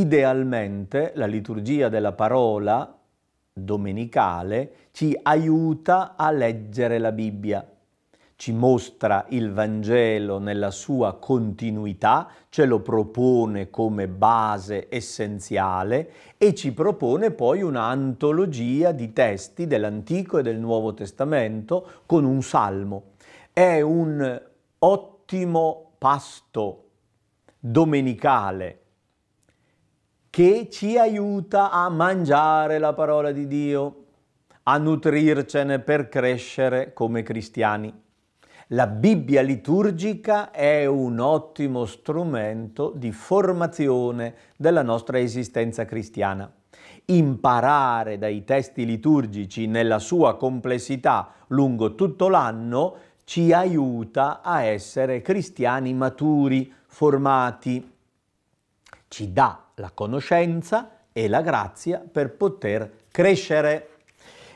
idealmente la liturgia della parola domenicale ci aiuta a leggere la Bibbia, ci mostra il Vangelo nella sua continuità, ce lo propone come base essenziale e ci propone poi un'antologia di testi dell'Antico e del Nuovo Testamento con un salmo. È un ottimo pasto domenicale che ci aiuta a mangiare la parola di Dio, a nutrircene per crescere come cristiani. La Bibbia liturgica è un ottimo strumento di formazione della nostra esistenza cristiana. Imparare dai testi liturgici nella sua complessità lungo tutto l'anno ci aiuta a essere cristiani maturi, formati, ci dà la conoscenza e la grazia per poter crescere.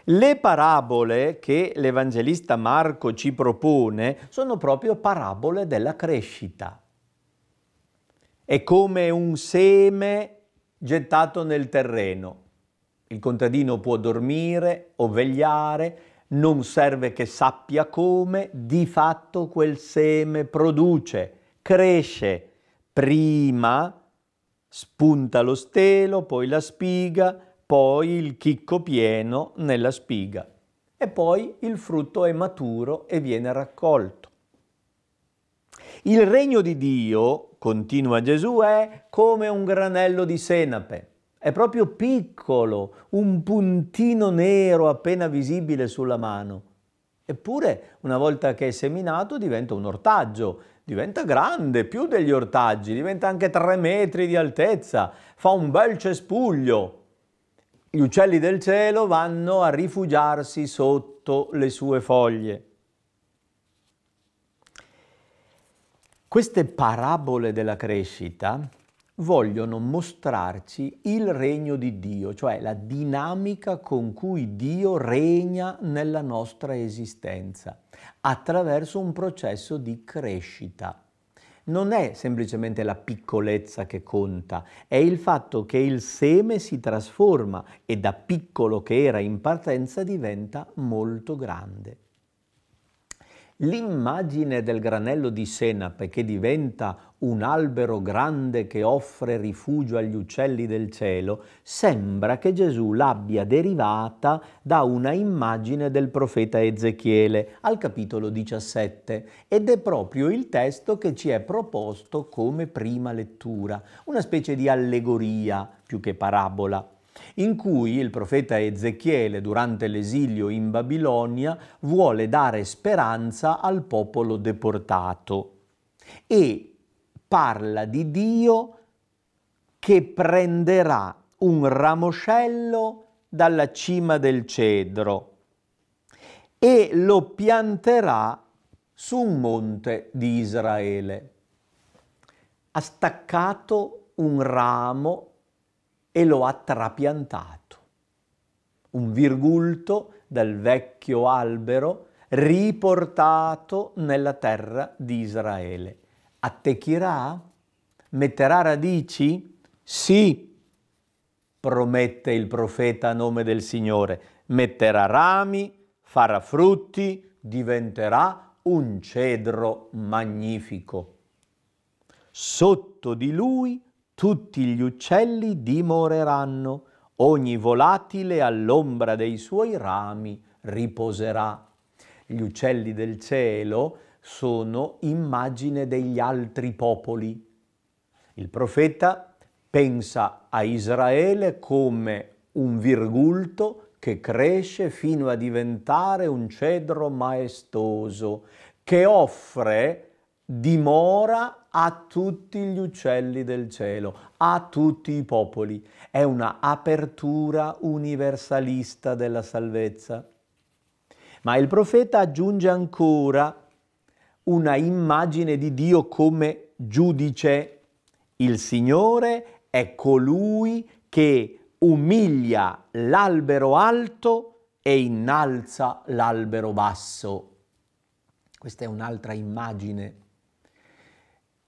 Le parabole che l'Evangelista Marco ci propone sono proprio parabole della crescita. È come un seme gettato nel terreno. Il contadino può dormire o vegliare, non serve che sappia come, di fatto quel seme produce, cresce prima Spunta lo stelo, poi la spiga, poi il chicco pieno nella spiga e poi il frutto è maturo e viene raccolto. Il regno di Dio, continua Gesù, è come un granello di senape. È proprio piccolo, un puntino nero appena visibile sulla mano Eppure una volta che è seminato diventa un ortaggio, diventa grande, più degli ortaggi, diventa anche tre metri di altezza, fa un bel cespuglio. Gli uccelli del cielo vanno a rifugiarsi sotto le sue foglie. Queste parabole della crescita vogliono mostrarci il regno di Dio, cioè la dinamica con cui Dio regna nella nostra esistenza, attraverso un processo di crescita. Non è semplicemente la piccolezza che conta, è il fatto che il seme si trasforma e da piccolo che era in partenza diventa molto grande. L'immagine del granello di senape che diventa un albero grande che offre rifugio agli uccelli del cielo sembra che Gesù l'abbia derivata da una immagine del profeta Ezechiele al capitolo 17 ed è proprio il testo che ci è proposto come prima lettura, una specie di allegoria più che parabola in cui il profeta Ezechiele durante l'esilio in Babilonia vuole dare speranza al popolo deportato e parla di Dio che prenderà un ramoscello dalla cima del cedro e lo pianterà su un monte di Israele. Ha staccato un ramo e lo ha trapiantato. Un virgulto dal vecchio albero riportato nella terra di Israele. Attecchirà? Metterà radici? Sì, promette il profeta a nome del Signore. Metterà rami, farà frutti, diventerà un cedro magnifico. Sotto di lui tutti gli uccelli dimoreranno, ogni volatile all'ombra dei suoi rami riposerà. Gli uccelli del cielo sono immagine degli altri popoli. Il profeta pensa a Israele come un virgulto che cresce fino a diventare un cedro maestoso, che offre dimora a tutti gli uccelli del cielo, a tutti i popoli. È una apertura universalista della salvezza. Ma il profeta aggiunge ancora una immagine di Dio come giudice. Il Signore è colui che umilia l'albero alto e innalza l'albero basso. Questa è un'altra immagine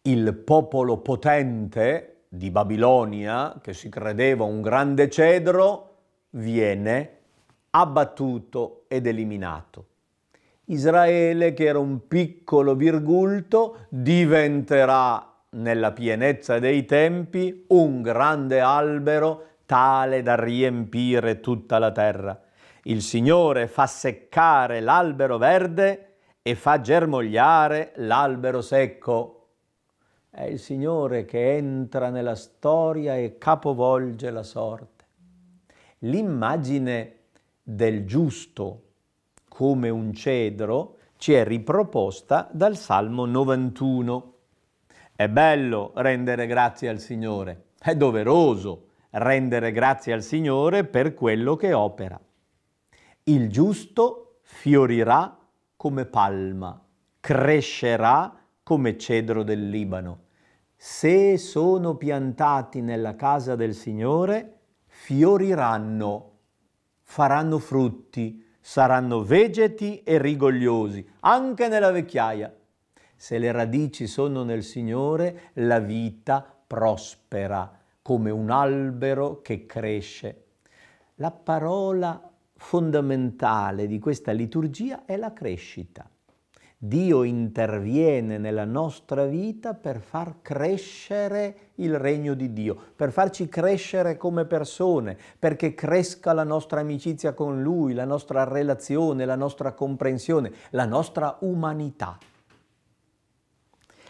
il popolo potente di Babilonia, che si credeva un grande cedro, viene abbattuto ed eliminato. Israele, che era un piccolo virgulto, diventerà nella pienezza dei tempi un grande albero tale da riempire tutta la terra. Il Signore fa seccare l'albero verde e fa germogliare l'albero secco. È il Signore che entra nella storia e capovolge la sorte. L'immagine del giusto come un cedro ci è riproposta dal Salmo 91. È bello rendere grazie al Signore, è doveroso rendere grazie al Signore per quello che opera. Il giusto fiorirà come palma, crescerà come cedro del Libano se sono piantati nella casa del Signore, fioriranno, faranno frutti, saranno vegeti e rigogliosi, anche nella vecchiaia. Se le radici sono nel Signore, la vita prospera come un albero che cresce. La parola fondamentale di questa liturgia è la crescita. Dio interviene nella nostra vita per far crescere il regno di Dio, per farci crescere come persone, perché cresca la nostra amicizia con Lui, la nostra relazione, la nostra comprensione, la nostra umanità.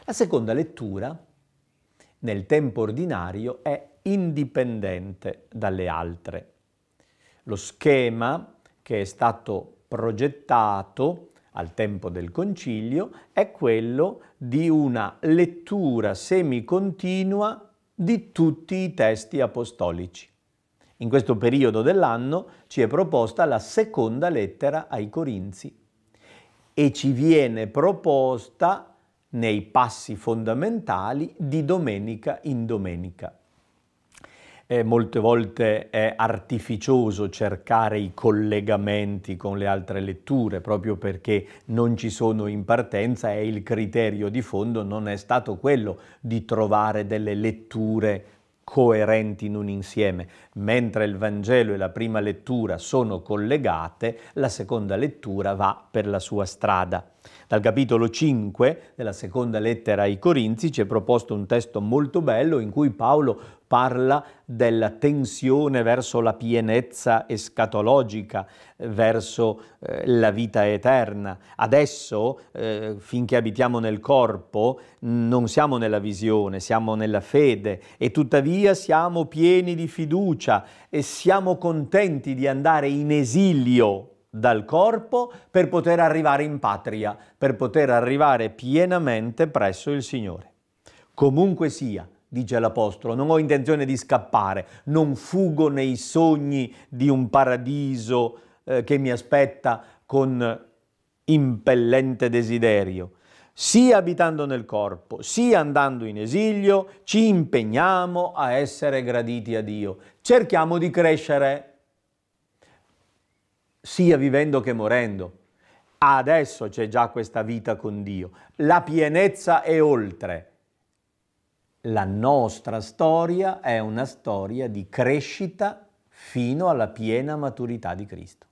La seconda lettura, nel tempo ordinario, è indipendente dalle altre. Lo schema che è stato progettato al tempo del concilio è quello di una lettura semicontinua di tutti i testi apostolici. In questo periodo dell'anno ci è proposta la seconda lettera ai Corinzi e ci viene proposta nei passi fondamentali di domenica in domenica eh, molte volte è artificioso cercare i collegamenti con le altre letture, proprio perché non ci sono in partenza e il criterio di fondo non è stato quello di trovare delle letture coerenti in un insieme. Mentre il Vangelo e la prima lettura sono collegate, la seconda lettura va per la sua strada. Dal capitolo 5 della seconda lettera ai Corinzi ci è proposto un testo molto bello in cui Paolo parla della tensione verso la pienezza escatologica, eh, verso eh, la vita eterna. Adesso, eh, finché abitiamo nel corpo, non siamo nella visione, siamo nella fede e tuttavia siamo pieni di fiducia e siamo contenti di andare in esilio dal corpo per poter arrivare in patria, per poter arrivare pienamente presso il Signore. Comunque sia, dice l'Apostolo, non ho intenzione di scappare, non fugo nei sogni di un paradiso eh, che mi aspetta con impellente desiderio. Sia abitando nel corpo, sia andando in esilio, ci impegniamo a essere graditi a Dio. Cerchiamo di crescere sia vivendo che morendo. Adesso c'è già questa vita con Dio. La pienezza è oltre. La nostra storia è una storia di crescita fino alla piena maturità di Cristo.